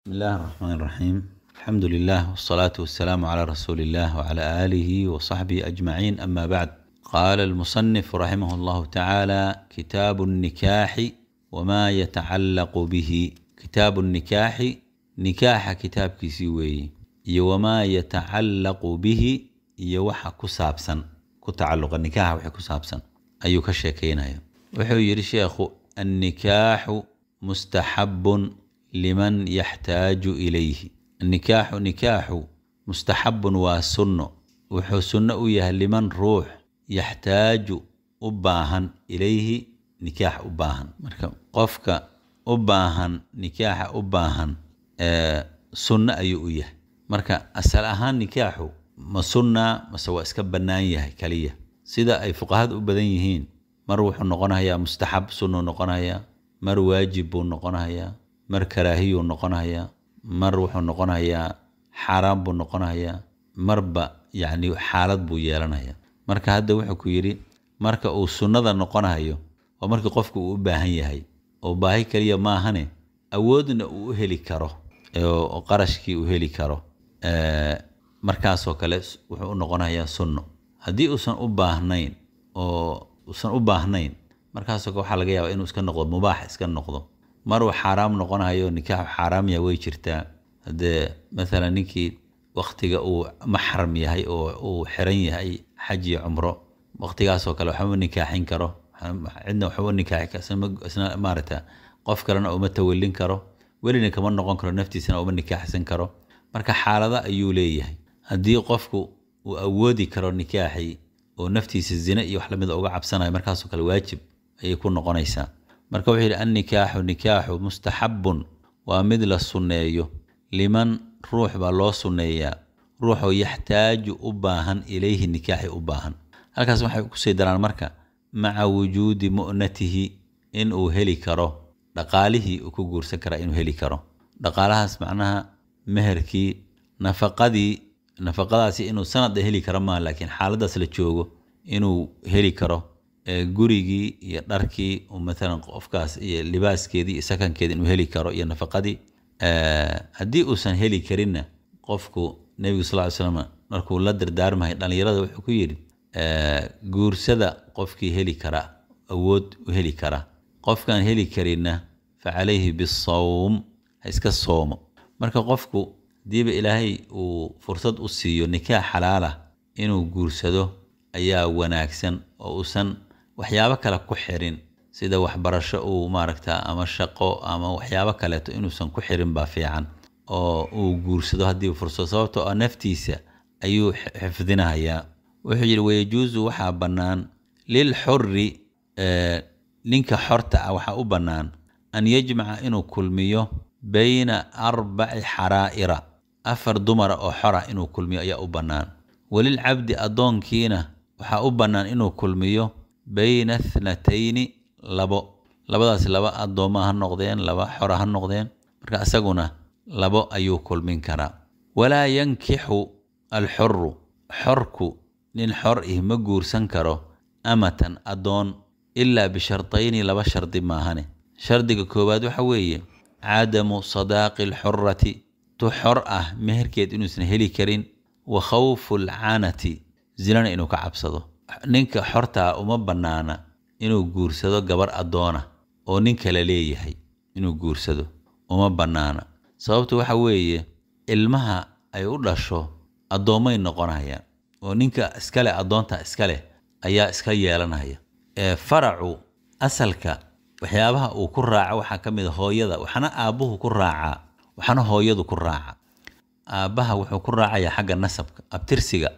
بسم الله الرحمن الرحيم الحمد لله والصلاة والسلام على رسول الله وعلى آله وصحبه أجمعين أما بعد قال المصنف رحمه الله تعالى كتاب النكاح وما يتعلق به كتاب النكاح نكاح كتاب كسيوي وما يتعلق به يوحى كسابسا كتعلق النكاح وحى كسابسا أيك الشيكين هيا وحي يرشيخ النكاح مستحب liman yaxtaaju ilayhi nikaaxu nikaaxu mustaxabun waa sunno wuxuu sunno u yahay liman ruux yaxtaaju u baahan ilayhi nikaax u baahan marka qofka u baahan nikaaxa u baahan sunno ayuu u yahay marka asal ahaan nikaaxu ma sunnaa mase waa iska bannaan yahay keliya sida ay fuqahada u badan yihiin mar wuxuu noqon hayaa mustaxab sunnuu noqon mar waajib buu noqonayaa mar karaahiyuu noqonhayaa mar wuxuu noqonhayaa xaaraan buu noqonhayaa marba yacni xaalad buu yeelanhayaa marka hadda wuxuu ku yidhi marka uu sunnada noqonhayo waa marka qofka uu u baahan yahay oo baahi keliya maahane awoodna uu u heli karo oo qarashkii u heli karo markaasoo kale wuxuu u noqonhayaa sunno haddii uusan u baahnayn oo uusan u baahnayn markaasoo kale waxaa laga yaabaa inuu iska noqdo mubaax iska noqdo maruu xaaraam noqonahayo nikaaxu xaaraamya way jirtaa haddee maalan ninkii wakhtiga uu maxram yahay oo uu xiran yahay xaj iyo cumro wakhtigaasoo kale waxma nikaaxin karo cidna waxma nikaaxi isna maarata qof kalena uma tawalin karo welina kama noqon karo naftiisana uma nikaaxsan karo marka xaalado ayuu leeyahay haddii qofku uu awoodi karo nikaaxii oo naftiisa zine iyo wax lamida uga cabsanayo markaasoo kale waajib ayay ku noqonaysaa marka wuxuu yidhi annikaaxu nikaaxu mustaxabbun waa mid la sunneeyo liman ruux baa loo sunneeyaa ruuxoo yaxtaaju u baahan ilayhi nikaaxi u baahan halkaas waxay kusii daraan marka maca wujuudi mu'natihi in uu heli karo dhaqaalihii uu ku guursan karaa inuu heli karo dhaqaalahaas macnaha meherkii nafaqadii nafaqadaasi inuu sanada heli karo maa laakiin xaaladdaas la joogo inuu heli karo gurigii iyo dharkii maalan qofkaas iyo libaaskeedii iyo sakankeedii inuu heli karo iyo nafaqadii haddii uusan heli karinna qofku nebigu sal ly slam markuu la dardaarmahay dhallinyarada wuxuu ku yidhi guursada qofkii heli kara awood u heli kara qofkaan heli karinna fa calayhi bisawm ha iska soomo marka qofku hadiiba ilaahay uu fursad u siiyo nikaax xalaalah inuu guursado ayaa wanaagsan oo uusan waxyaabo kale ku xirin sida waxbarasho uu maaragta ama shaqo ama waxyaabo kaleeto inuusan ku xirin baa fiican oo uu guursado haddii fursado sababtoo ah naftiisa ayuu xifdinahayaa wuxuu yidhi wayajuusu waxaa bannaan lil xuri ninka xorta ah waxaa u bannaan an yajmaca inuu kulmiyo bayna arbaci xaraa'ira afar dumara oo xora ah inuu kulmiyo ayaa u bannaan welilcabdi addoonkiina waxaa u bannaan inuu kulmiyo bayna athnatayni labo labadaasi laba addoommo ha noqdeen laba xora ha noqdeen marka isaguna labo ayuu kulmin karaa walaa yankixu alxuru xorku nin xor ih ma guursan karo amatan addoon ilaa bishardayni laba shardi maahane shardiga koowaad waxa weeye cadamu sadaaqi alxorati tu xor ah meherkeed inuusan heli karin wa khawfu alcanati zinana inuu ka cabsado ninka xortaa uma bannaana inuu guursado gabar addoona oo nin kale leeyahay inuu guursado uma bannaana sababtu waxa weeye ilmaha ay u dhasho addoommay noqonayaan oo ninka iskale addoonta iskale ayaa iska yeelanaya ee faracu asalka waxyaabaha uu ku raaca waxaa ka mid a hooyada waxna aabbuhu ku raacaa waxna hooyadu ku raaca aabbaha wuxuu ku raacayaa xagga nasabka abtirsiga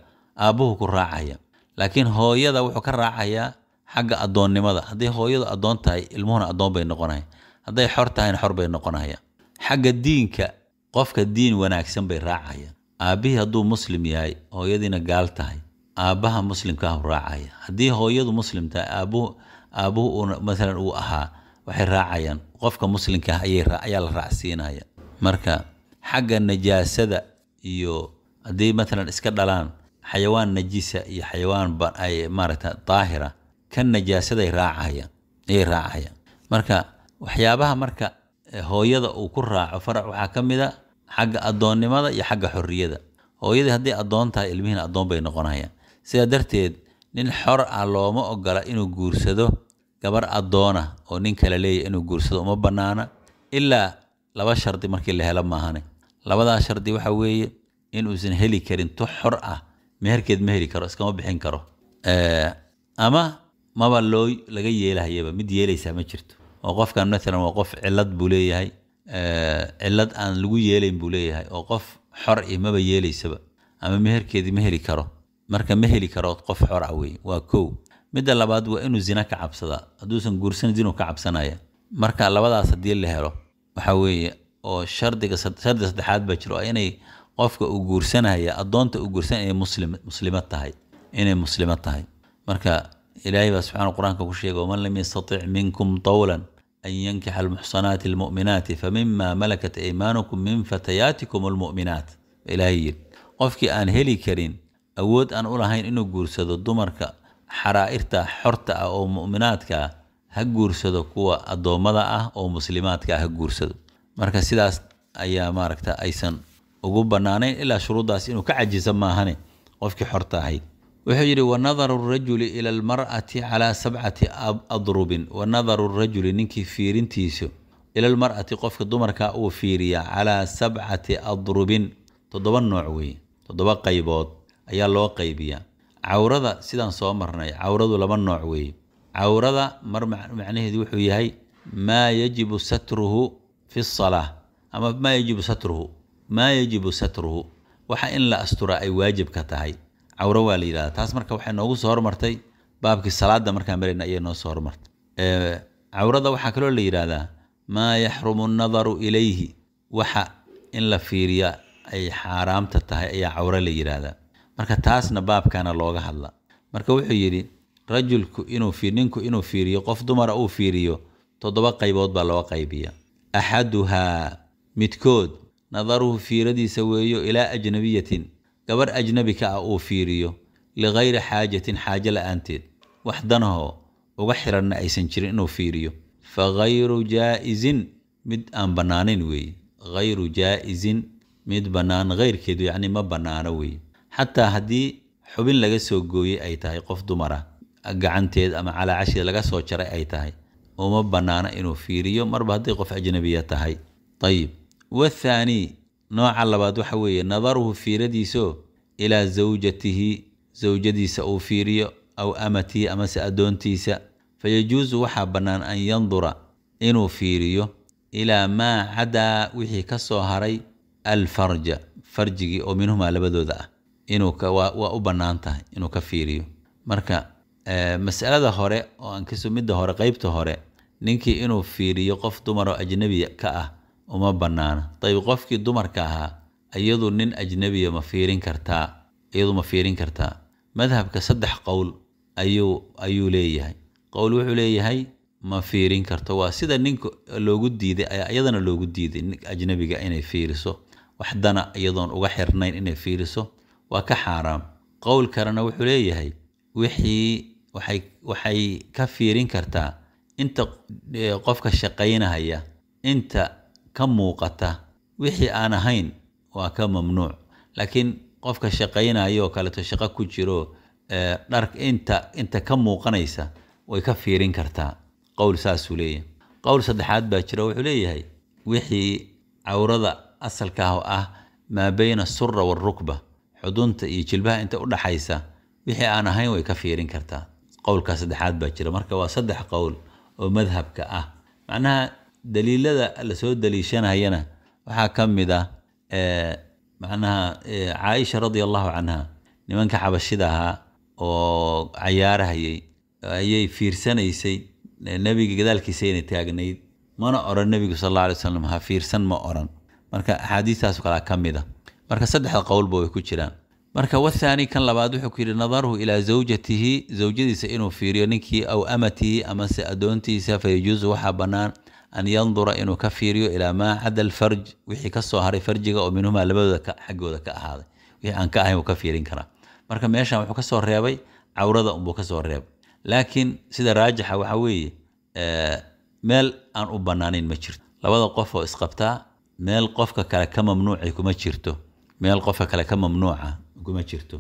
aabuhu ku raacaya laakiin hooyada wuxuu ka raacayaa xagga addoonnimada hadday hooyadu addoon tahay ilmuhuna addoon bay noqonaya hadday xor tahayna xor bay noqonaya xagga diinka qofka diin wanaagsan bay raacayaan aabbihii hadduu muslim yahay hooyadiina gaal tahay aabbaha muslimkaahu raacaya haddii hooyadu muslim tahay aabbuhu aabbuhu uuna masalan uu ahaa waxay raacayaan qofka muslimka ah ayayaa la raacsiinaya marka xagga najaasada iyo haddii matalan iska dhalaan xayawaan najisa iyo xayawaan maaragta daahira kan najaasaday raacahayaan ayay raacahayaan marka waxyaabaha marka e, hooyada uu ku raaco farac waxaa ka mid a xagga addoonnimada iyo xagga xorriyada hooyadii hadday addoon tahay ilmihiina addoon bay noqonayaan sidaa darteed nin xor ah looma ogola inuu guursado gabar addoona ah oo nin kale leeyahy inuu guursado uma bannaana ilaa laba shardi markii la helo maahane labadaa shardi waxa weeye inuusan heli karin tux xor ah meherkeed ma heli karo iskama bixin karo eh, ama maba loo laga yeelahayaba mid yeelaysaa ma jirto oo qofkan maalan waa qof cilad buu leeyahay eh, cillad aan lagu yeelayn buu leeyahay oo qof xor i maba yeelaysaba ama meherkeedii ma heli karo marka ma heli karo qof xor ah wey waa kow midda labaad waa inuu zina ka cabsadaa hadduusan guursanin ka cabsanaya marka labadaas haddii la helo waxa weeye oo shardiga shardi saddexaad baa jiro inay qofka uu guursanaya addoonta uu guursanaya inay muslim muslimad tahay inay muslimad tahay marka ilaahay baa subxaana qur-aanka ku sheegay waman lam yastatic minkum tawlan an yankixa almuxsanaati almu'minaati famima malakat aymaanukum min fatayaatikum almu'minaat ilaahay yidhi qofkii aan heli karin awood aan u lahayn inuu guursado dumarka xaraa'irta xorta ah oo mu'minaadka ah ha guursado kuwa addoommada ah oo muslimaadka ah ha guursado marka sidaas ayaa maaragta aysan ugu bannaanayn ilaa shuruuddaas inuu ka cajiso maahane qofkii xorta ahayd wuxuu yidhi wanadaru rajuli ila almar'ati calaa sabcati adrubin wanadaru rajuli ninkii fiirintiisu ila almar'ati qofka dumarka uu fiiriyaa calaa sabcati adrubin toddoba nooc weeye toddoba qaybood ayaa loo qaybiyaa cawrada sidaan soo marnay cawradu laba nooc weeye cawrada mar macnaheedu wuxuu yahay maa yajibu satruhu fi salaa ama maa yajibu satruhu maa yajibu satruhu waxa in la asturaa ay waajibka tahay cawro waa la yidhahdaa taas marka waxay noogu soo hormartay baabkii salaadda markaan marayna ayay noo soo hormartay cawrada waxaa kaloo la yidhaahdaa maa yaxrumu annadaru ilayhi waxa in la fiiriya ay xaaraamta tahay ayaa cawro la yidhaahdaa marka taasna baabkana looga hadla marka wuxuu yidhi rajulku inuu ninku inuu fiiriyo qof dumara uu fiiriyo toddoba qaybood baa loo qaybiya axaduhaa midkood nadaruhu fiiradiisa weeyo ilaa ajnabiyatin gabarh ajnabika ah uu fiiriyo likayri xaajatin xaaje la'aanteed wax danahoo uga xiranna aysan jirin inuu fiiriyo fa hayru jaa'isin mid aan bannaanayn weeye hayru jaa'isin mid bannaan hayrkeedu yacni ma bannaano weeye xataa haddii xubin laga soo gooyey ay tahay qof dumar gacanteed ama calaacasheed laga soo jaray ay tahay uma bannaano inuu fiiriyo marba haddii qof ajnabiya tahay ayib wathaani nooca labaad waxa weeye nadaruhu fiiradiiso ilaa zawjatihi zawjadiisa uu fiiriyo aw amatihi amase addoontiisa fayajuusu waxaa bannaan an yandura inuu fiiriyo ilaa maa cadaa wixii ka soo haray alfarja farjigii oo minhumaa labadooda ah inuuwaa u bannaan tahay inuu ka fiiriyo marka masalada hore oo aan kasoo midda hore qeybta hore ninkii inuu fiiriyo qof dumar oo ajnabi ka ah uma bannaana dayib qofkii dumarka ahaa iyadu nin ajnabiya ma fiirin kartaa iyadu ma fiirin kartaa madhabka saddex qowl ayuu ayuu leeyahay qowl wuxuu leeyahay ma fiirin karto waa sida ninka loogu diiday iyadana loogu diiday ajnabiga inay fiiriso wax iyadoon uga xirnayn inay fiiriso waa ka xaaraam qowl kalena wuxuu leeyahay wixii waxay waxay ka fiirin kartaa inta eh, qofka shaqaynahaya inta ka muuqata wixii aan ahayn waa ka mamnuuc laakiin qofka shaqaynayo oo kaleeto shaqo ku jiro eh, dhar inta inta ka muuqanaysa way ka fiirin kartaa qowl saasuu leeyahay qowl saddexaad baa jira wuxuu leeyahay wixii cawrada asalka oo ah maa beyna sura warukba xudunta iyo jilbaha inta u dhaxaysa wixii aan ahayn way ka fiirin kartaa qowlkaa saddexaad baa jira marka waa saddex qowl oo madhabka ah macnaha daliilada lasoo daliishanayana waxaa ka mid ah eh, macnaha eh, caaisha radi allahu canha nimanka xabashida ahaa oo cayaarahayay ayay fiirsanaysay eh, nebiga gadaalkiisayna taagnayd mana oran nebigu sal alla alay slam ha fiirsan ma oran marka axaadiistaasoo kalea ka mid a ah. marka saddexda qowlba way ku jiraan marka wathaani kan labaad wuxuu ku yidhi nadaruhu ilaa zawjatihi zawjadiisa inuu fiiriyo ninkii aw amatihi amase addoontiisa fa waxaa bannaan an yandura inuu ka fiiriyo ilaa maa cada alfarj wixii ka haray farjiga oo minhumaa labadooda xaggooda ka ahaaday wixii aan ka ahayn wuu ka fiirin karaa marka meeshan wuxuu ka reebay cawrada unbuu ka reebay laakiin sida raajixa waxaa weeye meel aan u bannaanayn ma jirto labada qof oo isqabtaa meel qofka kale ka mamnuucay kuma jirto meel qofka kale ka mamnuuca kuma jirto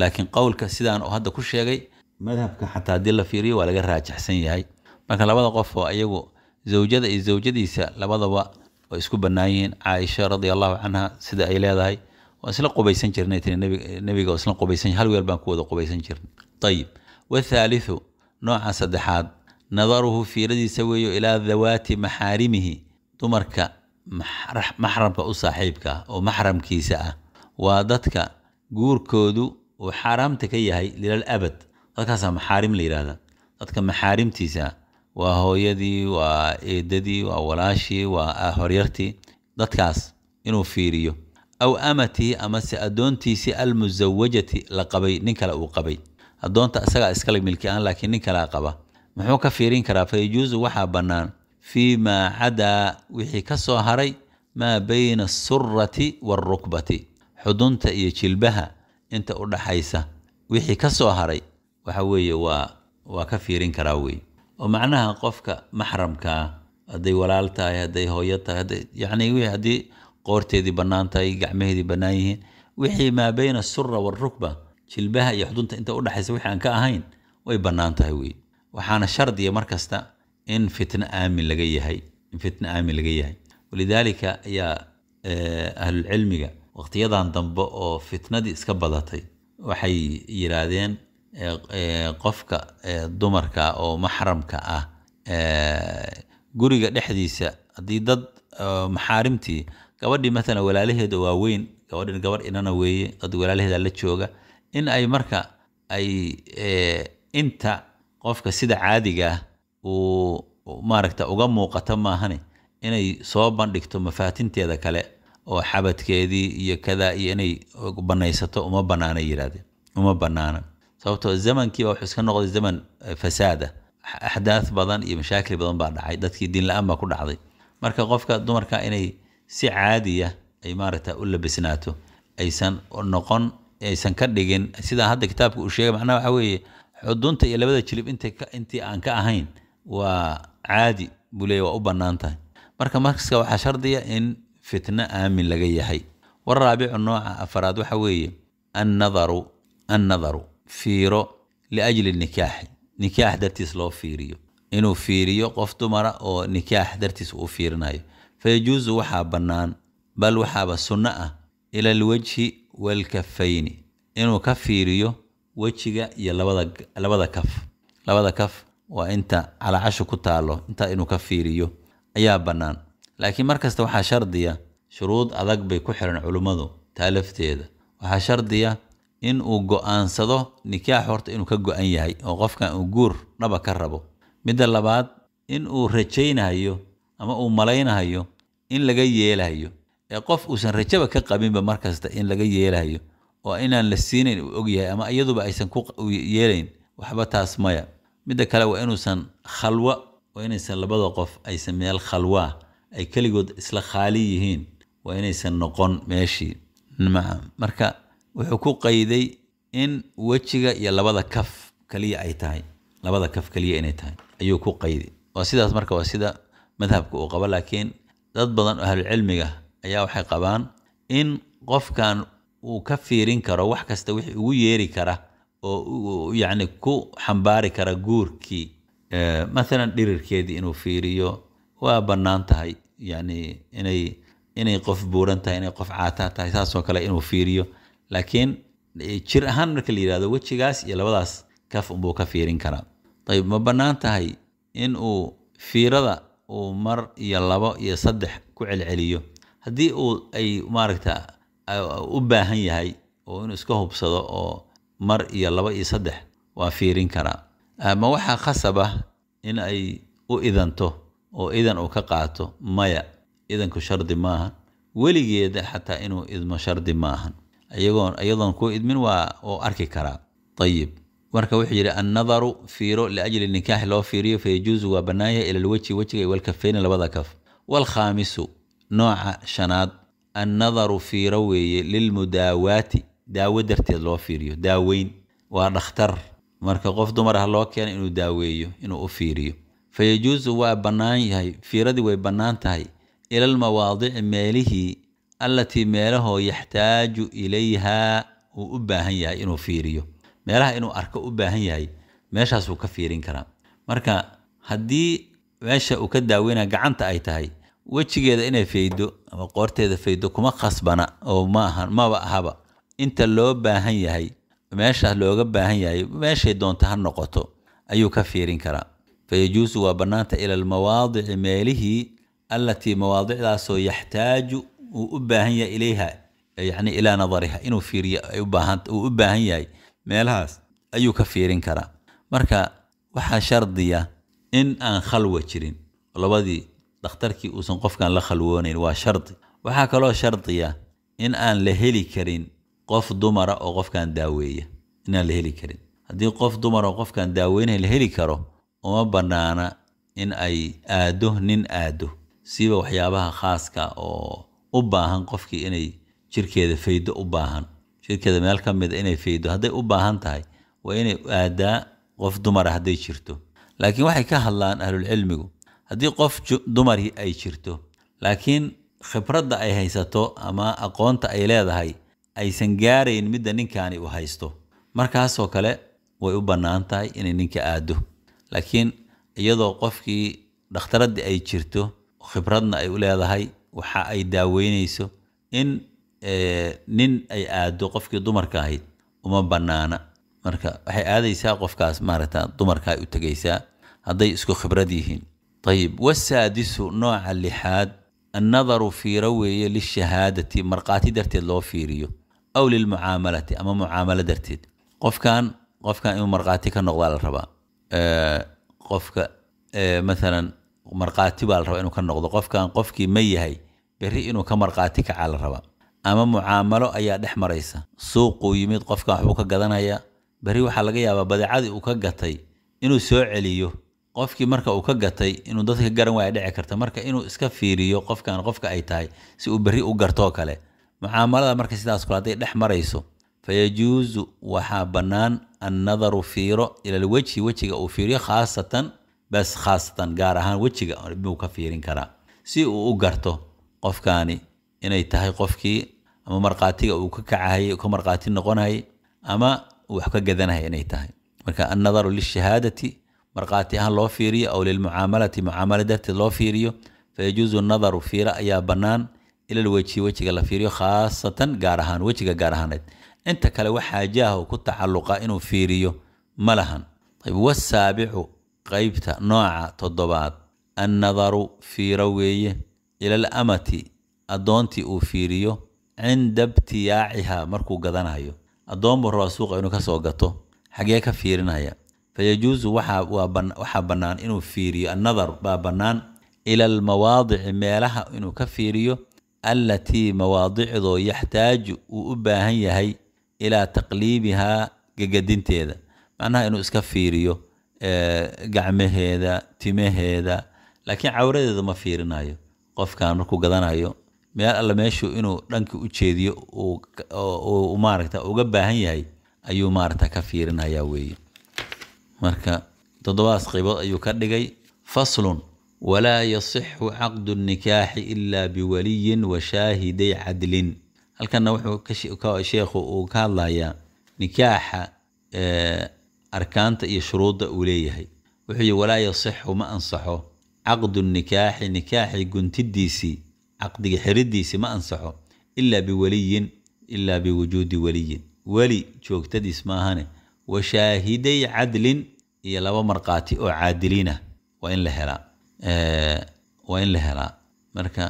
laakiin qowlka sidaan hadda ku sheegay madhabka xataa haddii la fiiriyo waa laga raajixsan yahay marka labada qof oo iyagu zawjada iyo zawjadiisa labadaba way isku bannaan caaisha radia allahu canha sida ay leedahay waan isla qubaysan jirnay tiri nebiga isla qubaysan hal weel baan ku wada qubaysan jirnay ayib wathaalithu nooca saddexaad nadaruhu fiiradiisa weeyo ilaa dawaati maxaarimihi dumarka maxramka u saaxiibka ah oo maxramkiisa ah waa dadka guurkoodu uu xaaraamta ka yahay lilal abad dadkaasaa maxaarim la yidhaahda dadka maxaarimtiisa ah waa hooyadii waa eedadii waa walaashii waa ah, horyartii dadkaas inuu fiiriyo aw amatii amase addoontiisii almusawajati la qabay nin kale uu qabay addoonta isagaa iskale milki-aan laakiin nin kalea qaba muxuu ka fiirin karaa fa waxaa bannaan fii maa cadaa wixii ka soo haray maa bayna asurati waalrukbati xudunta iyo jilbaha inta u dhaxaysa wixii ka soo haray waxa weeye waa waa ka fiirin karaa weye oo macnaha qofka maxramkaa ah, hadday walaal tahay hadday hooyo tahay yacni wii haddii qoorteedii bannaan tahay gacmaheedii bannaan yihiin wixii maa bayna asura waalrukba jilbaha iyo xudunta inta udhexaysa wixi aan ka ahayn way bannaan tahay wey waxaana shardiya mar kasta in fitna aamin laga yahay in fitna aamin laga yahay walidaalika ayaa eh, ahlulcilmiga waqtiyadan dambe oo fitnadii iska badatay waxay yidhaahdeen qofka dumarka oo maxramka ah guriga dhexdiisa haddii dad maxaarimtii gabadhii maalan walaalaheeda waa weyn gabadhan gabarh inana weeye dad walaalaheeda la jooga in ay marka ay inta qofka sida caadiga ah uu maaragta uga muuqato maahane inay soo bandhigto mafaatinteeda kale oo xabadkeedii iyo kadaa iyo inay banaysato uma bannaana yidhahdeen uma bannaana sababtoo ah zamankii baa wuxuu iska noqday zaman eh, fasaada axdaad badan iyo mashaakil badan baa dhacay dadkii diinla-aan baa ku dhacday marka qofka dumarka inay si caadiya ah, ay maaragta u labisnaato aysan noqon aysan ka dhigin sidaa hadda kitaabka uu sheegay macnaha waxaa weeye xudunta iyo labada jilib intii aan ka ahayn waa caadi buu leeya waa u bannaan tahay marka markaska waxaa shardiya in fitno aamin laga yahay warraabicu nooca afaraad waxa weeye annadaru annadaru fiiro liajli nikaaxi nikaax dartiis loo fiiriyo inuu fiiriyo qof dumara oo nikaax dartiis uu fiirinayo fayajuusu waxaa bannaan bal waxaaba sunno ah ila alwejhi waalkafayni inuu ka fiiriyo wejiga iyo labada kaf labada kaf waa inta calaacashu ku taallo intaa inuu ka fiiriyo ayaa bannaan laakiin mar kasta waxaa shardiya shuruud adag bay ku xiran culummadu taa lafteeda waxaa shardiya in uu go-aansado nikaax horta inuu ka go-an yahay oo qofkan uu guur dhaba ka rabo midda labaad in uu rajaynayo ama uu malaynayo in laga yeelayo ee qof uusan rajaba ka qabinba mar in laga yeelayo oo inaan la siinayn uu ogyahay ama iyaduba aysan ku yeelayn waxba taas maya midda kale waa inuusan khalwa waa inaysan labada qof aysan meel khalwaa ay keligood isla khaali yihiin waa inaysan noqon meeshii marka wuxuu ku qayday in wejiga iyo labada kaf kaliya ay tahay labada kaf kaliya inay tahay ayuu ku qayday waa sidaas marka waa sida madhabka uu qabo laakiin dad badan oo ahlucilmiga ayaa waxay qabaan in qofkan uu ka fiirin karo wax kasta wixii ugu yeeri kara oo yacni ku xambaari kara guurkii maalan dhirirkeedii inuu fiiriyo waa bannaan tahay yacni inay inay qof buuran tahay inay qof caataa tahay saasoo kale inuu fiiriyo laakiin jir ahaan marka la yihahdo wejigaas iyo labadaas kaf unbuu ka fiirin karaa ayb ma bannaan tahay in uu fiirada uu mar iyo labo iyo saddex ku celceliyo haddii uu ay maaragta u baahan yahay oo inuu iska hubsado oo mar iyo labo iyo saddex waa fiirin karaa ah, ma waxaa khasab ah in ay u idanto oo idan uu ka qaato maya idanku shardi maaha weligeeda xataa inuu idmo shardi maahan iyadoon kuu idmin waa oo arki karaa ayib marka wuxuu yidhi annadaru fiiro liajli nikaax loo fiiriyo fayajuusu waa bannaanyahay ila lweji wejiga iyo walkafayni labada kaf waalkhaamisu nooca shanaad annadaru fiiro weeye lilmudaawaati daawo darteed loo fiiriyo daaweyn waa dhakhtar marka qof dumar ah loo keena inuu daaweeyo inuu u fiiriyo fayajuusu waa bannaan yahay fiiradii way bannaan tahay ilalmawaadici meelihii allatii meelahoo yaxtaaju ilayhaa uu u baahan yahay inuu fiiriyo meelaha inuu arko u baahan yahay meeshaasuu ka fiirin karaa marka haddii meesha uu ka daaweyna gacanta ay tahay wejigeeda inay faydo ama qoorteeda faydo kuma khasbana oo maahan maba ahaba inta loo baahan yahay meeshaas looga baahan yahay meeshay doonta ha noqoto ayuu ka fiirin karaa fayajuusu waa bannaanta ila meelihii allatii mawaadicdaasoo yaxtaaju uu u baahan yahay ilayha yani ilaa nadariha inuu fiiriyo uu u baahan yahay meelahaas ayuu ka fiirin karaa marka waxaa shardiya in aan khalwa jirin labadii dhakhtarkii uusan qofkan la khalwoonayn waa shardi waxaa kaloo shardiya in aan la heli karin qof dumara oo qofkan daaweeya inaan la heli karin haddii qof dumar oo qofkan daaweynaha la heli karo uma banaana in ay aado nin aado siiba waxyaabaha khaaska oo u baahan qofkii inay jirkeeda faydo u baahan jirkeeda meel ka mid ah inay faydo hadday u baahan tahay waa inay aadaa qof dumara ah hadday jirto laakiin waxay ka hadlaan ahlulcilmigu haddii qof dumari ay jirto laakiin khibradda ay haysato ama aqoonta ay leedahay aysan gaarayn midda ninkaani u haysto markaasoo kale way u bannaan tahay inay ninka aado laakiin iyadoo qofkii dhakhtaraddi ay jirto khibradna ay u leedahay waxa ay daaweynayso in eh, nin ay aado qofkii dumarka ahayd uma bannaana marka waxay aadaysaa qofkaas maaragta dumarka ay u tegaysaa hadday isku khibrad yihiin ayib wasaadisu nooca lixaad annadaru fiiro weeye lishahaadati markhaati darteed loo fiiriyo aw lilmucaamalati ama mucaamalo darteed qofkan qofkan inuu markhaati ka noqdaa la rabaa eh, qofka eh, maalan markhaati baa la rabaa inuu ka noqdo qofkan qofkii ma yahay berri inuu ka markhaati kacaa la rabaa ama mucaamalo ayaa dhex maraysa suuquu yimid qofka waxbuu ka gadanayaa berri waxaa laga yaabaa badeecadii uu ka gatay inuu soo celiyo qofkii marka uu ka gatay inuu dadka garan waaya dhici karta marka inuu iska fiiriyo qofkan qofka ay tahay si uu berri u gartoo kale mucaamalada marka sidaas kule hadday dhex marayso fayajuusu waxaa bannaan annadaru fiiro ilalwejhi wejiga uu fiiriyo khaasatan bes khaasatan gaar ahaan wejiga buu ka fiirin karaa si uu u garto qofkaani inay tahay qofkii ama markhaatiga uu ka kacahayay ka markhaati noqonayay ama uu wax ka gadanaya inay tahay marka annadaru lishahaadati markhaati ahaan loo fiiriyo aw lilmucaamalati mucaamalad darteed loo fiiriyo fayajuusu nadaru fiiro ayaa bannaan ilal weji wejiga la fiiriyo khaasatan gaar ahaan wejiga gaar ahaaneed inta kale waxaa jaaho ku tacalluqa inuu fiiriyo ma lahan ayb wasaabicu qaybta nooca toddobaad annadaru fiiro weeye ilal amati addoontii uu fiiriyo cinda btiyaacihaa markuu gadanayo addoon buu rabaa suuqa inuu ka soo gato xagee ka fiirinaya fayajuusu waxaa bannaan inuu fiiriyo annadar baa bannaan ila almawaadici meelaha inuu ka fiiriyo allatii mawaadicdoo yaxtaaju uu u baahan yahay ilaa taqliibihaa gegadinteeda macnaha inuu iska fiiriyo gacmaheeda timaheeda laakiin cawradeeda ma fiirinayo qofkan markuu gadanayo meel alle meeshu inuu dhanka u jeediyo uu maaragta uga baahan yahay ayuu maaragta ka fiirinaya weeye marka toddobadas qaybood ayuu ka dhigay faslun walaa yasixu caqdu nikaaxi ilaa biwaliyin wa shaahiday cadlin halkanna wuxuu sheekhu uu ka hadlayaa nikaaxa arkaanta iyo shuruudda uu leeyahay wuxuu yihi walaa yasixu ma ansaxo caqdu nikaaxi nikaaxi guntidiisii caqdiga xiridiisii ma ansaxo ilaa biweliyin ilaa biwujuudi weliyin weli joogtadiis maahane wa shaahiday cadlin iyo laba markhaati oo caadiliin ah waa in la helaa waa in la helaa marka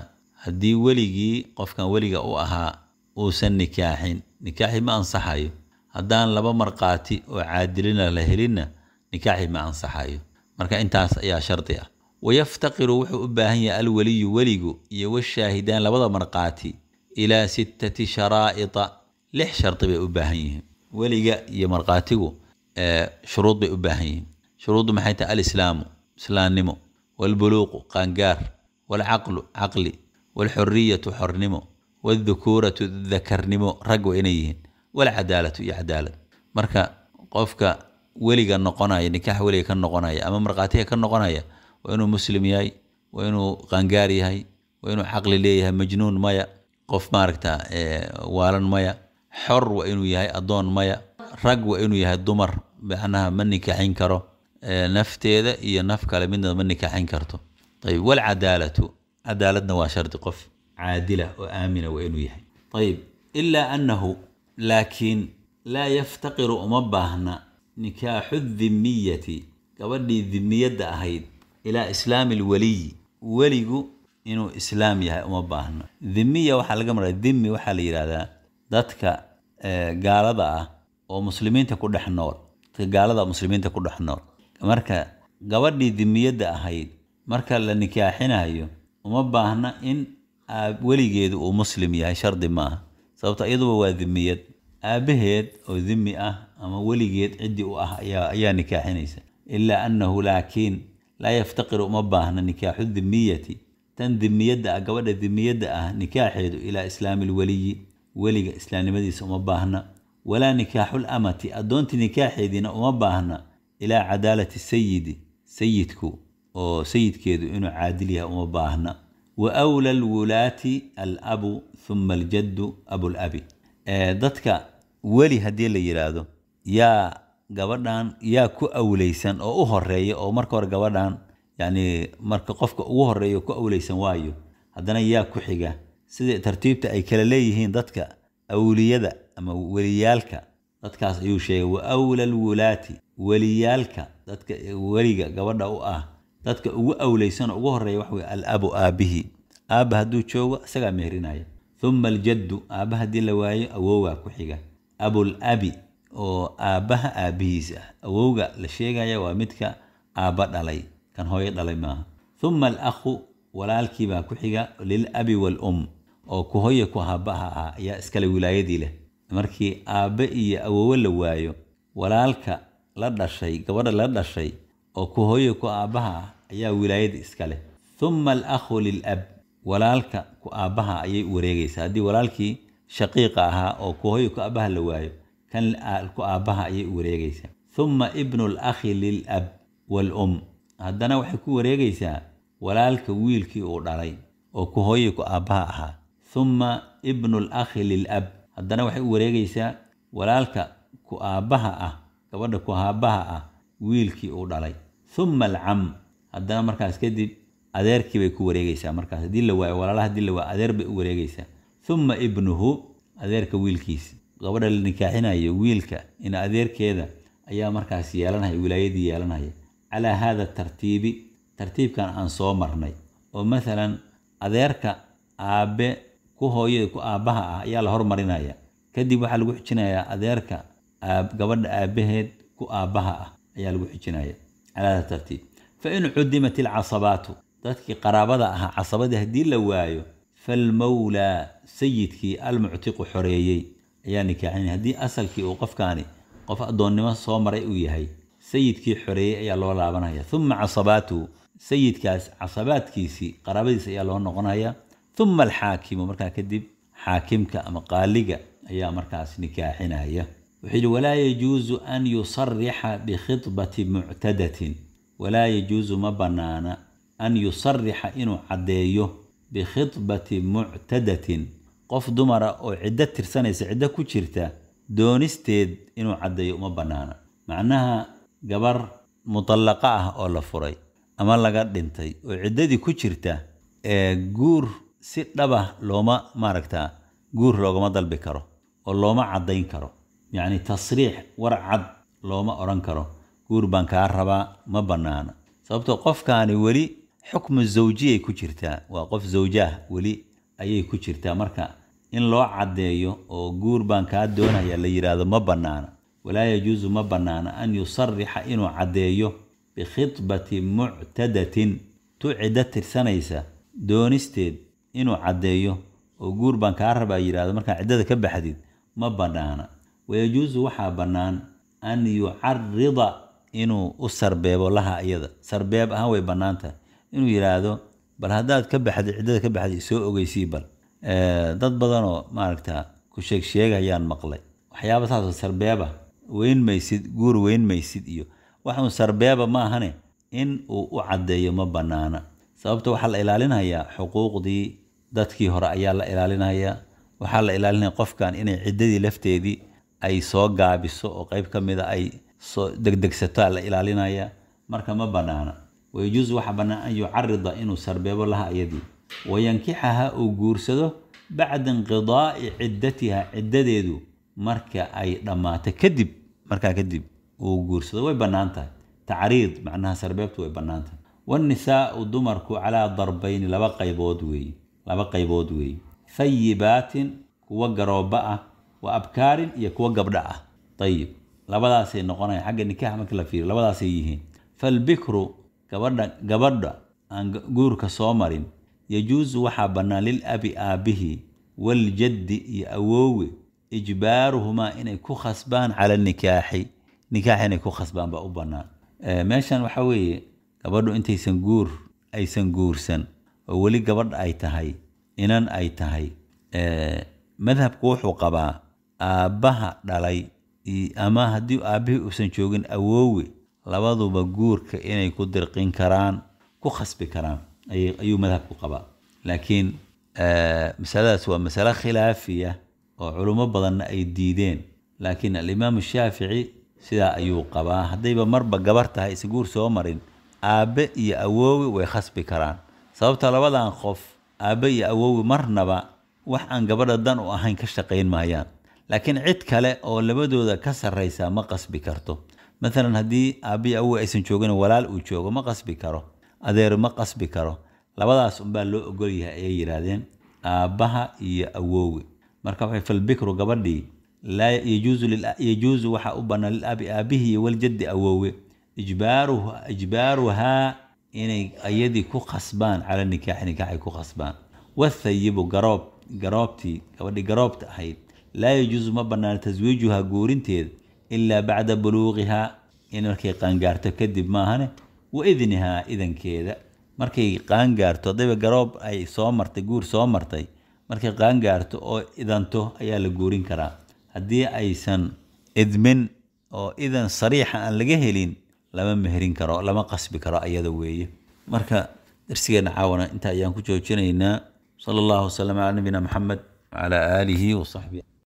haddii weligii qofkan weliga u ahaa uusan nikaaxin nikaaxi ma ansaxayo haddaan laba markhaati oo caadilina la helinna nikaaxi ma ansaxayo marka intaas ayaa shardi ah wayaftaqiru wuxuu u baahan yahay alweliyu weligu iyo washaahidaan labada markhaati ilaa sittati sharaa'ita lix shardi bay u baahan yihiin weliga iyo markhaatigu shuruud bay u baahan yihiin shuruuddu maxay tahay alislaamu islaamnimo waalbuluuqu qaangaar waalcaqlu caqli waalxuriyatu xornimo waaldukuuratu dakarnimo rag waa inay yihiin waalcadaalatu iyo cadaalad marka qofka weliga noqonaya nikax weliga ka noqonaya ama markhaatiga ka noqonaya waa inuu muslim yahay waa inuu qaangaar yahay waa inuu caqli leeyahay majnuun maya qof maaragta eh, waalan maya xor waa inuu yahay addoon maya rag waa inuu yahay dumar macnaha ma nikaxin karo eh, nafteeda iyo naf kale midna ma nikaxin karto ayib walcadaalatu cadaaladna waa shardi qof caadila oo aamina waa inuu yahay ayib ilaa annahu laakiin laa yaftaqiru uma baahna nikaaxu dimiyati gabadhii dimiyadda ahayd ilaa islaami alweliy weligu inuu islaam yahay uma baahno dhimiya waxaa laga maraa dhimi waxaa la yidhaahdaa dadka gaalada ah oo muslimiinta ku dhex nool dadka gaalada muslimiinta ku dhex nool marka gabadhii dhimiyadda ahayd marka la nikaaxinayo uma baahna in weligeedu uu muslim yahay shardi maaha sababto iyaduba waa dhimiyad aabaheed oo dhimi ah ama weligeed ciddii u ah ayaa nikaaxinaysa ilaa annahu laakiin laa yaftaqir uma baahna nikaaxu dimiyati tan dimiyadda ah gabadha dimiyadda ah nikaaxeedu ilaa islaami lweliyi weliga islaamnimadiisa uma baahna walaa nikaaxu amati addoontii nikaaxeediina uma baahna ilaa cadaalati sayidi sayidku oo sayidkeedu inuu caadil yahay uma baahna wa awla alwulaati alabu huma aljaddu abulabi dadka weli haddii la yidhaahdo yaa gabadhan yaa ku awleysan oo u horeeya oo marka hore gabadhan yani marka qofka ugu horeeya ku awleysan waayo haddana yaa ku xiga sida tartiibta ay kala leeyihiin dadka awliyada ama weliyaalka dadkaas ayuu sheegay wa awla alwulaati weliyaalka dadka weliga gabadha u ah dadka ugu awleysan oo ugu horeeya waxa weye alabu aabbihi aabba hadduu joogo isagaa mehrinaya uma aljaddu aabba haddii la waayo awowgaa ku xiga abulabi oo aabbaha aabihiis ah awowga la sheegaya waa midka aabba dhalay kan hooyo dhalay maaha uma alakhu walaalkii baa ku xiga lilabi waalum oo ku hoya ku aabbaha ah ayaa iskale wilaayadii leh markii aabbe iyo awowe la waayo walaalka la dhashay gabadha la dhashay oo ku hoya ku aabaha ah ayaa wilaayada iska leh uma alakhu lilab walaalka ku aabaha ayay wareegaysaa haddii walaalkii shaqiiqa ahaa oo ku hoya ku aabbaha la waayo kan ku aabbaha ayay u wareegaysaa uma ibnu lakhi lilab waalum haddana waxay ku wareegaysaa walaalka wiilkii uu dhalay oo ku hooyey ku aabaha ahaa uma ibnu lakhi lilab haddana waxay u wareegaysaa walaalka ku aabbaha ah gabadha ku aabbaha ah wiilkii uu dhalay uma alcam haddana markaas kadib adeerkii bay ku wareegaysaa markaas haddii la waayo walaala haddii la waayo adeer bay u wareegaysaa uma ibnuhu adeerka wiilkiisi gabadha la nikaaxinayo wiilka in adeerkeeda ayaa markaas yeelanaya wilaayadii yeelanaya calaa haada tartiibi tartiibkan aan soo marnay oo maalan adeerka aabbe ku hooyada ku aabbaha ah ayaa la hormarinaya kadib waxaa lagu xijinayaa adeerka gabadha aabaheed ku aabbaha ah ayaa lagu xijinaya calaa haada tartiib fain cudimat ilcasabaatu dadkii qaraabada ahaa casabadii haddii la waayo falmowlaa sayidkii almuctiqu xoreeyey ayaa nikaaxin haddii asalkii uu qofkaani qof addoonnimo soo maray uu yahay sayidkii xoreeyey ayaa loo laabanaya uma casabaatu sayidkaas casabaadkiisii qaraabadiis ayaa loo noqonaya uma alxaakimu markaa kadib xaakimka ama qaaliga ayaa markaas nikaaxinaya wuxuu yidhi walaa yajuusu an yusarixa bikhidbati muctadatin walaa yajuusu ma bannaana an yusarixa inuu caddeeyo bikhidbati muctadatin qof dumara oo ciddo tirsanaysa ciddo ku jirta doonisteed inuu caddeeyo uma bannaana macnaha gabar mutallaqo ah oo la furay ama laga dhintay oo ciddadii ku jirta ee guur si dhabah looma maaragtaa guur loogama dalbi karo oo looma caddayn karo yacnii tasriix war cad looma odhan karo guur baan kaa rabaa ma bannaana sababtoo qofkaani weli xukmu zawjiyay ku jirtaa waa qof zawjaah weli ayay ku jirtaa marka in loo caddeeyo oo guur baan kaa doonaya la yidhaahdo ma bannaana walaa yajuusu ma bannaana an yusarixa inuu caddeeyo bikhidbati muctadatin tucida tirsanaysa doonisteed inuu caddeeyo oo guur baan kaa rabaa yidhaahdo markaa ciddada ka baxdid ma bannaana wayajuusu waxaa bannaan an yucarida inuu u sarbeebo lahaa iyada sarbeeb ahaan way bannaantahay inuu yidhaahdo bal haddaad ka baxday ciddada ka baxday soo ogeysii bal dad badanoo maaragtaa ku sheegsheegayaan maqlay waxyaaba saasoo sarbeeba weyn maysid guur weyn maysid iyo waxuun sarbeeba maahane in uu u caddeeyo ma bannaana sababta waxaa la ilaalinhayaa xuquuqdii dadkii hore ayaa la ilaalinhayaa waxaa la ilaalinaya qofkan inay ciddadii lafteedii ay soo gaabiso oo qayb ka mida ah ay soo degdegsato la ilaalinayaa marka ma bannaana wayajuusu waxa bannaan an yucarida inuu sarbeebo laha iyadii wayankixaha uu guursado bacda inqidaa'i ciddatiha ciddadeedu marka ay dhammaato kadib markaa kadib uu guursado way bannaan tahay tacriid macnaha sarbeebtu way bannaan tahay wannisaau dumarku calaa darbayni laba qaybood weeye laba qaybood weeye fayibaatin kuwa garooba ah wa abkaarin iyo kuwa gabdha ah ayib labadaasay noqonayaan xagga nikaax markii la fiiriyo labadaasay yihiin falbikru gabadha gabadha aan guurka soo marin yajuusu waxaa bannaan lil abi aabbihii waljaddi iyo awoowe ijbaaruhumaa inay ku khasbaan cala nikaaxi nikaax inay ku khasbaan baa u bannaan meeshan waxa weeye gabadhu intaysan guur aysan guursan oo weli gabadh ay tahay inan ay tahay madhabku wuxuu qabaa aabbaha dhalay ama haddii aabbihii uusan joogin awoowe labaduba guurka inay ku dirqin karaan ku khasbi karaan ayuu madhabku qabaa laakiin eh, masaladaas waa masalo khilaafiya oo culummo badanna ay diideen laakiin alimaamu shaafici sidaa ayuu qabaa haddayba marba gabar tahay isa guur soo marin aabbe iyo awoowi way khasbi karaan sababta labadan qof aabbe iyo awoowi marnaba wax aan gabadha dan u ahayn ka shaqayn maayaan laakiin cid kale oo labadooda ka sarraysa ma qasbi karto maala haddii aabbihi awo aysan joogin walaal uu joogo ma qasbi karo adeer ma qasbi karo labadaas unbaa loo ogolyahay ayay yidhaahdeen aabbaha iyo awoowe marka waxay falbikru gabadhii laa waxaa u bannaan lilabi aabbihi iyo waljaddi awoowe ijbaaruhaa inay ayadii ku khasbaan cala nikaaxi nikaaxay ku khasbaan wathayibu garoob garoobtii gabadhii garoobta ahayd laa yajuusu ma bannaan taswiijuhaa guurinteed ilaa bacda buluuqihaa in markay qaangaarto kadib maahane wa idnihaa idankeeda markay qaangaarto haddayba garoob ay soo martay guur soo martay markay qaangaarto oo idanto ayaa la guurin karaa haddii aysan idmin oo idan sariixa aan laga helin lama meherin karo lama qasbi karo ayada weeye marka darsigeena caawana intaa ayaan ku joojinaynaa sala allahu wasalam calaa nabiyina maxamed wacalaa aalihi wasaxbihi